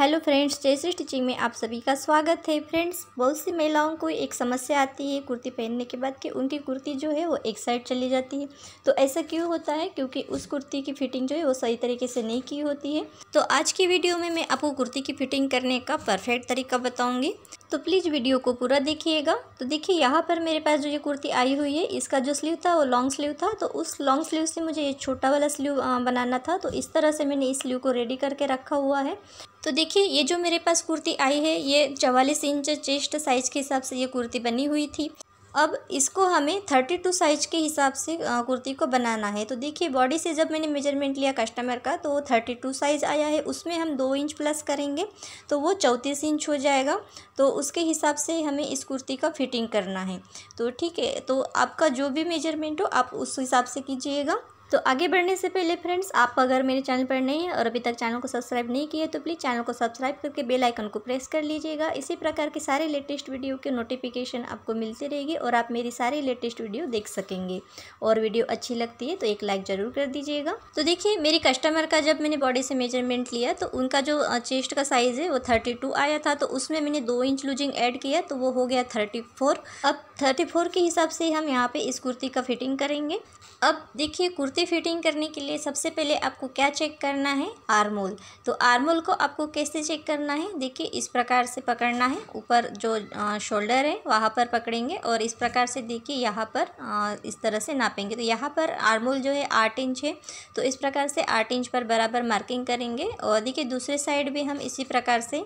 hello friends जैसे stitching में आप सभी का स्वागत है फ्रेंड्स बहुत सी महिलाओं को एक समस्या आती है कुर्ती पहनने के बाद कि उनकी कुर्ती जो है वो एक साइड चली जाती है तो ऐसा क्यों होता है क्योंकि उस कुर्ती की फिटिंग जो है वो सही तरीके से नहीं की होती है तो आज की वीडियो में मैं आपको कुर्ती की फिटिंग करने का परफेक्ट तरीका बताऊँगी तो प्लीज़ वीडियो को पूरा देखिएगा तो देखिए यहाँ पर मेरे पास जो ये कुर्ती आई हुई है इसका जो स्लीव था वो लॉन्ग स्लीव था तो उस लॉन्ग स्लीव से मुझे ये छोटा वाला स्लीव बनाना था तो इस तरह से मैंने इस स्लीव को रेडी करके रखा हुआ है तो देखिए ये जो मेरे पास कुर्ती आई है ये चवालीस इंच चेस्ट साइज़ के हिसाब से ये कुर्ती बनी हुई थी अब इसको हमें थर्टी टू साइज के हिसाब से कुर्ती को बनाना है तो देखिए बॉडी से जब मैंने मेजरमेंट लिया कस्टमर का तो थर्टी टू साइज़ आया है उसमें हम दो इंच प्लस करेंगे तो वो चौंतीस इंच हो जाएगा तो उसके हिसाब से हमें इस कुर्ती का फिटिंग करना है तो ठीक है तो आपका जो भी मेजरमेंट हो आप उस हिसाब से कीजिएगा तो आगे बढ़ने से पहले फ्रेंड्स आप अगर मेरे चैनल पर नए हैं और अभी तक चैनल को सब्सक्राइब नहीं किए तो प्लीज़ चैनल को सब्सक्राइब करके बेल आइकन को प्रेस कर लीजिएगा इसी प्रकार के सारे लेटेस्ट वीडियो के नोटिफिकेशन आपको मिलती रहेगी और आप मेरी सारी लेटेस्ट वीडियो देख सकेंगे और वीडियो अच्छी लगती है तो एक लाइक ज़रूर कर दीजिएगा तो देखिए मेरे कस्टमर का जब मैंने बॉडी से मेजरमेंट लिया तो उनका जो चेस्ट का साइज़ है वो थर्टी आया था तो उसमें मैंने दो इंच लूजिंग एड किया तो वो हो गया थर्टी अब थर्टी के हिसाब से हम यहाँ पर इस कुर्ती का फिटिंग करेंगे अब देखिए कुर्ती कुर्ती फिटिंग करने के लिए सबसे पहले आपको क्या चेक करना है आरमोल तो आरमोल को आपको कैसे चेक करना है देखिए इस प्रकार से पकड़ना है ऊपर जो शोल्डर है वहाँ पर पकड़ेंगे और इस प्रकार से देखिए यहाँ पर इस तरह से नापेंगे तो यहाँ पर आरमोल जो है आठ इंच है तो इस प्रकार से आठ इंच पर बराबर मार्किंग करेंगे और देखिए दूसरे साइड भी हम इसी प्रकार से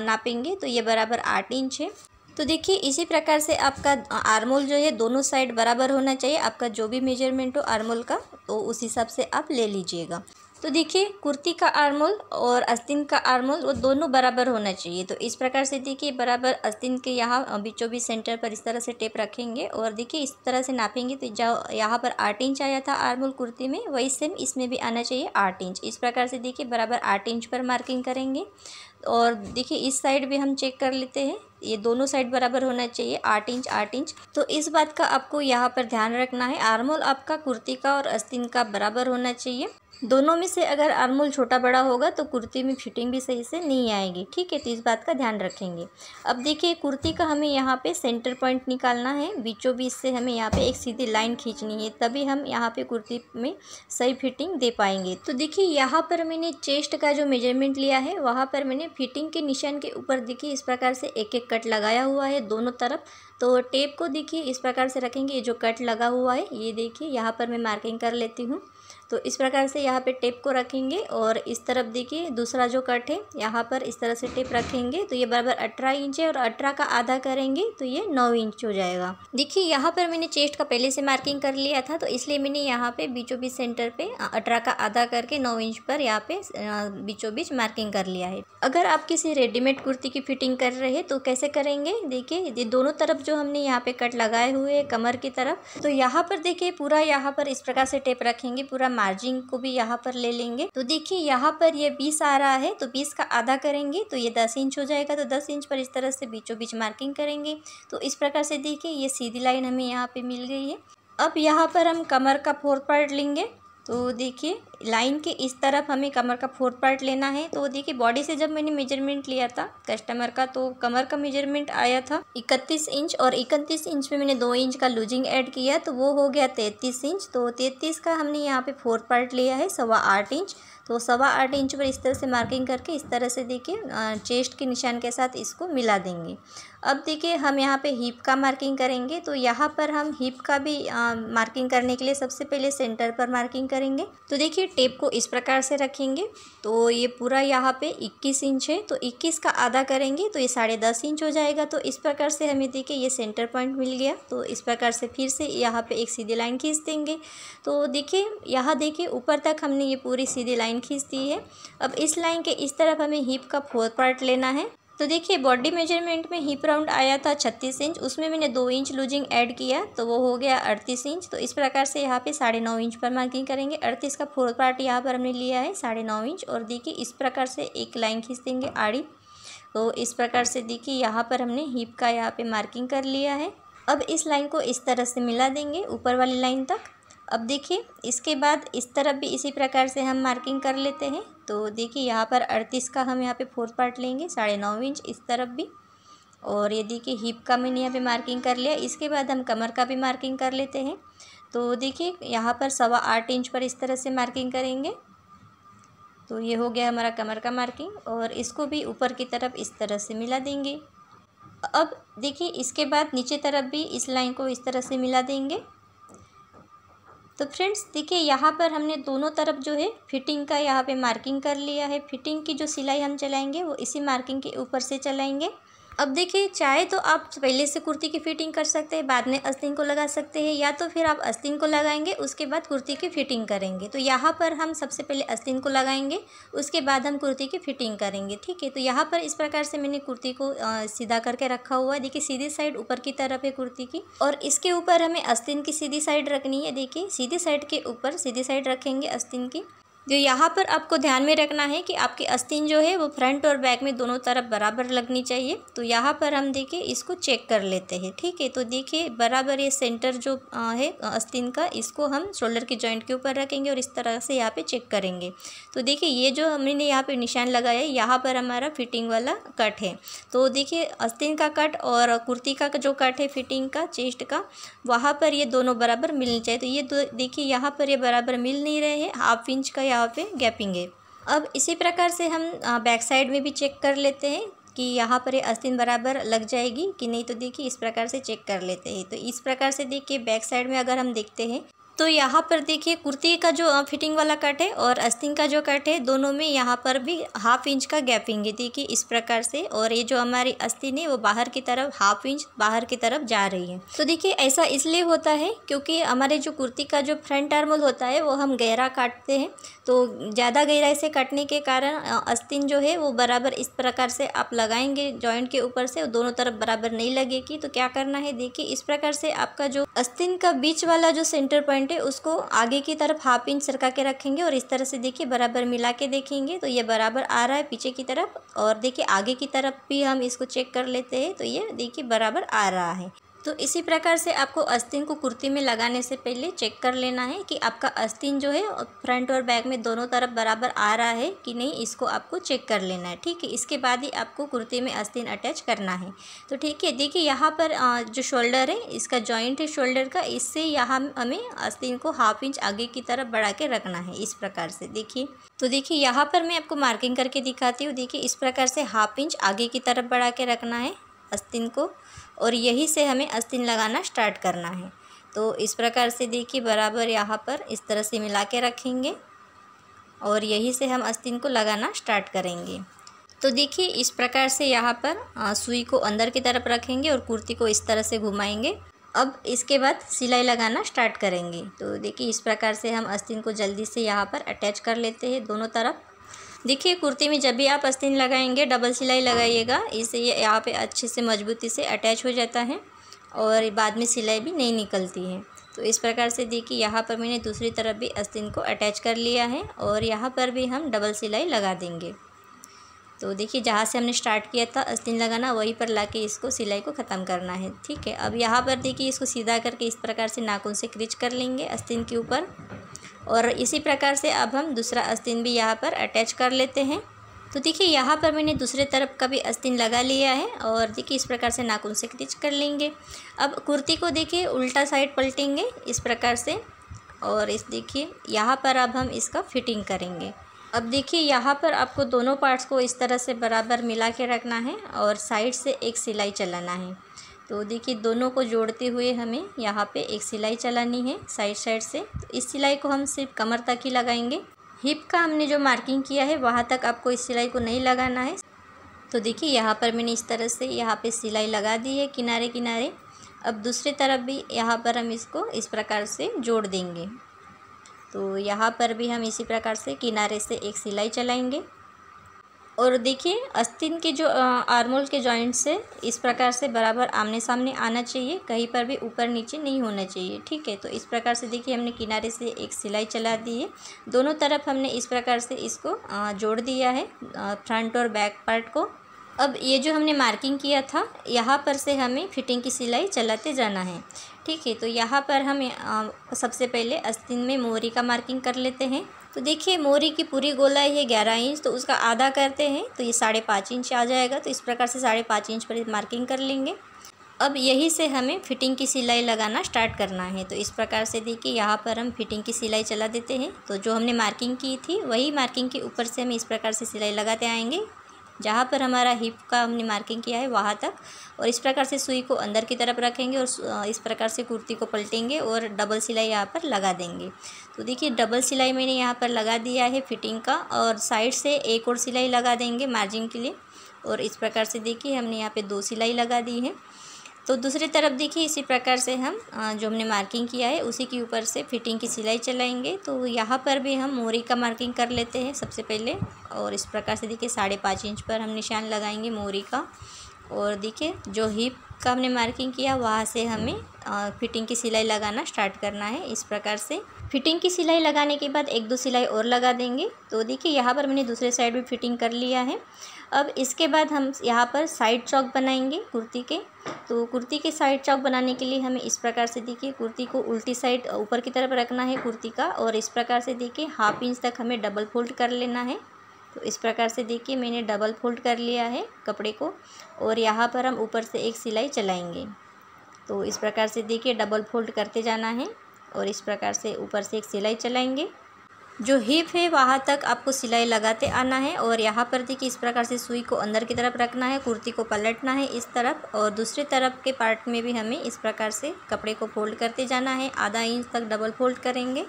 नापेंगे तो ये बराबर आठ इंच है तो देखिए इसी प्रकार से आपका आर्मोल जो है दोनों साइड बराबर होना चाहिए आपका जो भी मेजरमेंट हो आर्मोल का तो उस हिसाब से आप ले लीजिएगा तो देखिए कुर्ती का आरमोल और अस्तिन का आरमोल वो दोनों बराबर होना चाहिए तो इस प्रकार से देखिए बराबर अस्तिन के यहाँ बीचों बीच सेंटर पर इस तरह से टेप रखेंगे और देखिए इस तरह से नापेंगे तो जो यहाँ पर आठ इंच आया था आरमोल कुर्ती में वही सेम इसमें भी आना चाहिए आठ इंच इस प्रकार से देखिए बराबर आठ इंच पर मार्किंग करेंगे और देखिए इस साइड भी हम चेक कर लेते हैं ये दोनों साइड बराबर होना चाहिए आठ इंच आठ इंच तो इस बात का आपको यहाँ पर ध्यान रखना है आर्मोल आपका कुर्ती का और अस्तिन का बराबर होना चाहिए दोनों में से अगर आर्मोल छोटा बड़ा होगा तो कुर्ती में फिटिंग भी सही से नहीं आएगी ठीक है तो इस बात का ध्यान रखेंगे अब देखिए कुर्ती का हमें यहाँ पे सेंटर पॉइंट निकालना है बीचों बीच से हमें यहाँ पे एक सीधी लाइन खींचनी है तभी हम यहाँ पे कुर्ती में सही फिटिंग दे पाएंगे तो देखिए यहाँ पर मैंने चेस्ट का जो मेजरमेंट लिया है वहाँ पर मैंने फिटिंग के निशान के ऊपर देखिए इस प्रकार से एक एक कट लगाया हुआ है दोनों तरफ तो टेप को देखिए इस प्रकार से रखेंगे ये जो कट लगा हुआ है ये देखिए यहाँ पर मैं मार्किंग कर लेती हूँ तो इस प्रकार से यहाँ पे टेप को रखेंगे और इस तरफ देखिए दूसरा जो कट है यहाँ पर इस तरह से टेप रखेंगे तो ये बराबर अठारह इंच है और अठारह का आधा करेंगे तो ये नौ इंच हो जाएगा देखिए यहाँ पर मैंने चेस्ट का पहले से मार्किंग कर लिया था तो इसलिए मैंने यहाँ पे बीचों बीच सेंटर पे अठारह का आधा करके नौ इंच पर यहाँ पे बीचों बीच मार्किंग कर लिया है अगर आप किसी रेडीमेड कुर्ती की फिटिंग कर रहे हैं तो कैसे करेंगे देखिए ये दोनों तरफ जो हमने यहाँ पे कट लगाए हुए कमर की तरफ तो यहाँ पर देखिए पूरा यहाँ पर इस प्रकार से टेप रखेंगे पूरा थोड़ा मार्जिन को भी यहाँ पर ले लेंगे तो देखिए यहाँ पर ये बीस आ रहा है तो बीस का आधा करेंगे तो ये दस इंच हो जाएगा तो दस इंच पर इस तरह से बीचों बीच मार्किंग करेंगे तो इस प्रकार से देखिए ये सीधी लाइन हमें यहाँ पे मिल गई है अब यहाँ पर हम कमर का फोर पार्ट लेंगे तो देखिए लाइन के इस तरफ हमें कमर का फोर्थ पार्ट लेना है तो देखिए बॉडी से जब मैंने मेजरमेंट लिया था कस्टमर का तो कमर का मेजरमेंट आया था 31 इंच और 31 इंच में मैंने दो इंच का लूजिंग ऐड किया तो वो हो गया 33 इंच तो 33 का हमने यहाँ पे फोर्थ पार्ट लिया है सवा आठ इंच तो सवा आठ इंच पर इस तरह से मार्किंग करके इस तरह से देखिए चेस्ट के निशान के साथ इसको मिला देंगे अब देखिए हम यहाँ पे हिप का मार्किंग करेंगे तो यहाँ पर हम हिप का भी आ, मार्किंग करने के लिए सबसे पहले सेंटर पर मार्किंग करेंगे तो देखिए टेप को इस प्रकार से रखेंगे तो ये पूरा यहाँ पे 21 इंच है तो 21 का आधा करेंगे तो ये साढ़े दस इंच हो जाएगा तो इस प्रकार से हमें देखिए ये सेंटर पॉइंट मिल गया तो इस प्रकार से फिर से यहाँ पर एक सीधी लाइन खींच देंगे तो देखिए यहाँ देखिए ऊपर तक हमने ये पूरी सीधी लाइन लाइन खींच दी है अब इस लाइन के इस तरफ हमें हिप का फोर्थ पार्ट लेना है तो देखिए बॉडी मेजरमेंट में हिप राउंड आया था 36 इंच उसमें मैंने दो इंच लूजिंग ऐड किया तो वो हो गया 38 इंच तो इस प्रकार से यहाँ पे साढ़े नौ इंच पर मार्किंग करेंगे 38 का फोर्थ पार्ट यहाँ पर हमने लिया है साढ़े नौ इंच और देखिए इस प्रकार से एक लाइन खींच देंगे आड़ी तो इस प्रकार से देखिए यहाँ पर हमने हिप का यहाँ पर मार्किंग कर लिया है अब इस लाइन को इस तरह से मिला देंगे ऊपर वाली लाइन तक अब देखिए इसके बाद इस तरफ भी इसी प्रकार से हम मार्किंग कर लेते हैं तो देखिए यहाँ पर अड़तीस का हम यहाँ पे फोर्थ पार्ट लेंगे साढ़े नौ इंच इस तरफ भी और ये देखिए हिप का मैंने यहाँ पे मार्किंग कर लिया इसके बाद हम कमर का भी मार्किंग कर लेते हैं तो देखिए यहाँ पर सवा आठ इंच पर इस तरह से मार्किंग करेंगे तो ये हो गया हमारा कमर का मार्किंग और इसको भी ऊपर की तरफ इस तरह से मिला देंगे अब देखिए इसके बाद नीचे तरफ भी इस लाइन को इस तरह से मिला देंगे तो फ्रेंड्स देखिए यहाँ पर हमने दोनों तरफ जो है फिटिंग का यहाँ पे मार्किंग कर लिया है फिटिंग की जो सिलाई हम चलाएंगे वो इसी मार्किंग के ऊपर से चलाएंगे अब देखिए चाहे तो आप पहले से कुर्ती की फिटिंग कर सकते हैं बाद में अस्तिन को लगा सकते हैं या तो फिर आप अस्तिन को लगाएंगे उसके बाद कुर्ती की फिटिंग करेंगे तो यहाँ पर हम सबसे पहले अस्तिन को लगाएंगे उसके बाद हम कुर्ती की फिटिंग करेंगे ठीक है तो यहाँ पर इस प्रकार से मैंने कुर्ती को आ, सीधा करके रखा हुआ है देखिए सीधी साइड ऊपर की तरफ है कुर्ती की और इसके ऊपर हमें अस्तिन की सीधी साइड रखनी है देखिए सीधी साइड के ऊपर सीधी साइड रखेंगे अस्तिन की जो यहाँ पर आपको ध्यान में रखना है कि आपकी अस्तिन जो है वो फ्रंट और बैक में दोनों तरफ बराबर लगनी चाहिए तो यहाँ पर हम देखिए इसको चेक कर लेते हैं ठीक है तो देखिए बराबर ये सेंटर जो है अस्तिन का इसको हम शोल्डर के जॉइंट के ऊपर रखेंगे और इस तरह से यहाँ पे चेक करेंगे तो देखिए ये जो हमने यहाँ पर निशान लगाया है यहाँ पर हमारा फिटिंग वाला कट है तो देखिए अस्तिन का कट और कुर्ती का जो कट है फिटिंग का चेस्ट का वहाँ पर ये दोनों बराबर मिलनी चाहिए तो ये देखिए यहाँ पर ये बराबर मिल नहीं रहे हैं हाफ इंच का यहाँ पे गैपिंग है अब इसी प्रकार से हम बैक साइड में भी चेक कर लेते हैं कि यहाँ पर ये अस्तिन बराबर लग जाएगी कि नहीं तो देखिए इस प्रकार से चेक कर लेते हैं तो इस प्रकार से देखिए बैक साइड में अगर हम देखते हैं तो यहाँ पर देखिए कुर्ती का जो फिटिंग वाला कट है और अस्तिन का जो कट है दोनों में यहाँ पर भी हाफ इंच का गैपिंग है देखिए इस प्रकार से और ये जो हमारी अस्तिन है वो बाहर की तरफ हाफ इंच बाहर की तरफ जा रही है तो देखिए ऐसा इसलिए होता है क्योंकि हमारे जो कुर्ती का जो फ्रंट आर्मोल होता है वो हम गहरा काटते हैं तो ज़्यादा गहराई से काटने के कारण अस्तिन जो है वो बराबर इस प्रकार से आप लगाएंगे जॉइंट के ऊपर से दोनों तरफ बराबर नहीं लगेगी तो क्या करना है देखिए इस प्रकार से आपका जो अस्तिन का बीच वाला जो सेंटर पॉइंट पॉइंट उसको आगे की तरफ हाफ इंच सरका के रखेंगे और इस तरह से देखिए बराबर मिला के देखेंगे तो ये बराबर आ रहा है पीछे की तरफ और देखिए आगे की तरफ भी हम इसको चेक कर लेते हैं तो ये देखिए बराबर आ रहा है तो इसी प्रकार से आपको अस्तिन को कुर्ती में लगाने से पहले चेक कर लेना है कि आपका अस्तिन जो है फ्रंट और बैक में दोनों तरफ बराबर आ रहा है कि नहीं इसको आपको चेक कर लेना है ठीक है इसके बाद ही आपको कुर्ती में अस्तिन अटैच करना है तो ठीक है देखिए यहाँ पर जो शोल्डर है इसका जॉइंट है शोल्डर का इससे यहाँ हमें अस्तिन को हाफ इंच आगे की तरफ बढ़ा के रखना है इस प्रकार से देखिए तो देखिए यहाँ पर मैं आपको मार्किंग करके दिखाती हूँ देखिए इस प्रकार से हाफ इंच आगे की तरफ बढ़ा के रखना है अस्तिन को और यही से हमें अस्तिन लगाना स्टार्ट करना है तो इस प्रकार से देखिए बराबर यहाँ पर इस तरह से मिला के रखेंगे और यही से हम अस्तिन को लगाना स्टार्ट करेंगे तो देखिए इस प्रकार से यहाँ पर सुई को अंदर की तरफ रखेंगे और कुर्ती को इस तरह से घुमाएंगे अब इसके बाद सिलाई लगाना स्टार्ट करेंगे तो देखिए इस प्रकार से हम अस्तिन को जल्दी से यहाँ पर अटैच कर लेते हैं दोनों तरफ देखिए कुर्ती में जब भी आप अस्तीन लगाएंगे डबल सिलाई लगाइएगा इससे ये यहाँ पे अच्छे से मजबूती से अटैच हो जाता है और बाद में सिलाई भी नहीं निकलती है तो इस प्रकार से देखिए यहाँ पर मैंने दूसरी तरफ भी अस्तीन को अटैच कर लिया है और यहाँ पर भी हम डबल सिलाई लगा देंगे तो देखिए जहाँ से हमने स्टार्ट किया था अस्तीन लगाना वहीं पर ला के इसको सिलाई को ख़त्म करना है ठीक है अब यहाँ पर देखिए इसको सीधा करके इस प्रकार से नाखून से क्रिच कर लेंगे अस्तीन के ऊपर और इसी प्रकार से अब हम दूसरा आस्तीन भी यहाँ पर अटैच कर लेते हैं तो देखिए यहाँ पर मैंने दूसरे तरफ का भी आस्तीन लगा लिया है और देखिए इस प्रकार से नाखून से स्टिच कर लेंगे अब कुर्ती को देखिए उल्टा साइड पलटेंगे इस प्रकार से और इस देखिए यहाँ पर अब हम इसका फिटिंग करेंगे अब देखिए यहाँ पर आपको दोनों पार्ट्स को इस तरह से बराबर मिला के रखना है और साइड से एक सिलाई चलाना है तो देखिए दोनों को जोड़ते हुए हमें यहाँ पे एक सिलाई चलानी है साइड साइड से तो इस सिलाई को हम सिर्फ कमर तक ही लगाएंगे हिप का हमने जो मार्किंग किया है वहाँ तक आपको इस सिलाई को नहीं लगाना है तो देखिए यहाँ पर मैंने इस तरह से यहाँ पे सिलाई लगा दी है किनारे किनारे अब दूसरी तरफ भी यहाँ पर हम इसको इस प्रकार से जोड़ देंगे तो यहाँ पर भी हम इसी प्रकार से किनारे से एक सिलाई चलाएँगे और देखिए अस्तिन के जो आर्मोल के जॉइंट्स है इस प्रकार से बराबर आमने सामने आना चाहिए कहीं पर भी ऊपर नीचे नहीं होना चाहिए ठीक है तो इस प्रकार से देखिए हमने किनारे से एक सिलाई चला दी है दोनों तरफ हमने इस प्रकार से इसको जोड़ दिया है फ्रंट और बैक पार्ट को अब ये जो हमने मार्किंग किया था यहाँ पर से हमें फिटिंग की सिलाई चलाते जाना है ठीक है तो यहाँ पर हम सबसे पहले अस्तिन में मोहरी का मार्किंग कर लेते हैं तो देखिए मोरी की पूरी गोलाई है ग्यारह इंच तो उसका आधा करते हैं तो ये साढ़े पाँच इंच आ जाएगा तो इस प्रकार से साढ़े पाँच इंच पर मार्किंग कर लेंगे अब यही से हमें फिटिंग की सिलाई लगाना स्टार्ट करना है तो इस प्रकार से देखिए यहाँ पर हम फिटिंग की सिलाई चला देते हैं तो जो हमने मार्किंग की थी वही मार्किंग के ऊपर से हम इस प्रकार से सिलाई लगाते आएंगे जहाँ पर हमारा हिप का हमने मार्किंग किया है वहाँ तक और इस प्रकार से सुई को अंदर की तरफ रखेंगे और इस प्रकार से कुर्ती को पलटेंगे और डबल सिलाई यहाँ पर लगा देंगे तो देखिए डबल सिलाई मैंने यहाँ पर लगा दिया है फिटिंग का और साइड से एक और सिलाई लगा देंगे मार्जिन के लिए और इस प्रकार से देखिए हमने यहाँ पर दो सिलाई लगा दी है तो दूसरी तरफ देखिए इसी प्रकार से हम जो हमने मार्किंग किया है उसी के ऊपर से फिटिंग की सिलाई चलाएंगे तो यहाँ पर भी हम मोरी का मार्किंग कर लेते हैं सबसे पहले और इस प्रकार से देखिए साढ़े पाँच इंच पर हम निशान लगाएंगे मोरी का और देखिए जो हिप का हमने मार्किंग किया वहाँ से हमें फिटिंग की सिलाई लगाना स्टार्ट करना है इस प्रकार से फिटिंग की सिलाई लगाने के बाद एक दो सिलाई और लगा देंगे तो देखिए यहाँ पर मैंने दूसरे साइड भी फिटिंग कर लिया है अब इसके बाद हम यहाँ पर साइड चौक बनाएंगे कुर्ती के तो कुर्ती के साइड चौक बनाने के लिए हमें इस प्रकार से देखिए कुर्ती को उल्टी साइड ऊपर की तरफ रखना है कुर्ती का और इस प्रकार से देखिए हाफ इंच तक हमें डबल फोल्ड कर लेना है तो इस प्रकार से देखिए मैंने डबल फोल्ड कर लिया है कपड़े को और यहाँ पर हम ऊपर से एक सिलाई चलाएँगे तो इस प्रकार से देखिए डबल फोल्ड करते जाना है और इस प्रकार से ऊपर से एक सिलाई चलाएँगे जो हिप है वहाँ तक आपको सिलाई लगाते आना है और यहाँ पर देखिए इस प्रकार से सुई को अंदर की तरफ रखना है कुर्ती को पलटना है इस तरफ और दूसरी तरफ के पार्ट में भी हमें इस प्रकार से कपड़े को फोल्ड करते जाना है आधा इंच तक डबल फोल्ड करेंगे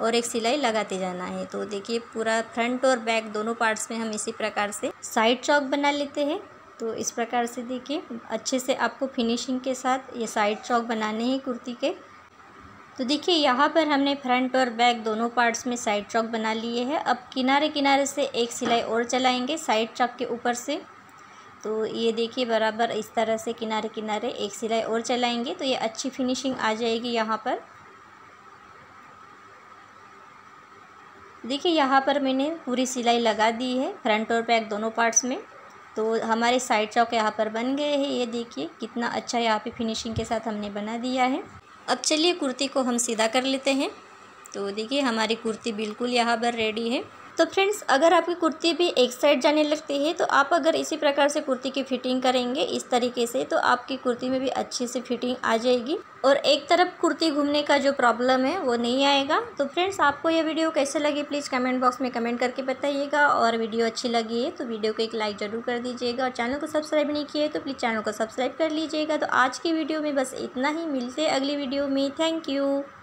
और एक सिलाई लगाते जाना है तो देखिए पूरा फ्रंट और बैक दोनों पार्ट्स में हम इसी प्रकार से साइड चौक बना लेते हैं तो इस प्रकार से देखिए अच्छे से आपको फिनिशिंग के साथ ये साइड चौक बनाने हैं कुर्ती के तो देखिए यहाँ पर हमने फ्रंट और बैक दोनों पार्ट्स में साइड चौक बना लिए हैं अब किनारे किनारे से एक सिलाई और चलाएंगे साइड चौक के ऊपर से तो ये देखिए बराबर इस तरह से किनारे किनारे एक सिलाई और चलाएंगे तो ये अच्छी फिनिशिंग आ जाएगी यहाँ पर देखिए यहाँ पर मैंने पूरी सिलाई लगा दी है फ्रंट और बैक दोनों पार्ट्स में तो हमारे साइड चौक यहाँ पर बन गए हैं ये देखिए कितना अच्छा यहाँ पे फिनिशिंग के साथ हमने बना दिया है अब चलिए कुर्ती को हम सीधा कर लेते हैं तो देखिए हमारी कुर्ती बिल्कुल यहाँ पर रेडी है तो फ्रेंड्स अगर आपकी कुर्ती भी एक साइड जाने लगती है तो आप अगर इसी प्रकार से कुर्ती की फिटिंग करेंगे इस तरीके से तो आपकी कुर्ती में भी अच्छी से फिटिंग आ जाएगी और एक तरफ कुर्ती घूमने का जो प्रॉब्लम है वो नहीं आएगा तो फ्रेंड्स आपको ये वीडियो कैसे लगी प्लीज़ कमेंट बॉक्स में कमेंट करके बताइएगा और वीडियो अच्छी लगी है तो वीडियो को एक लाइक ज़रूर कर दीजिएगा और चैनल को सब्सक्राइब नहीं किया है तो प्लीज़ चैनल को सब्सक्राइब कर लीजिएगा तो आज की वीडियो में बस इतना ही मिलते अगली वीडियो में थैंक यू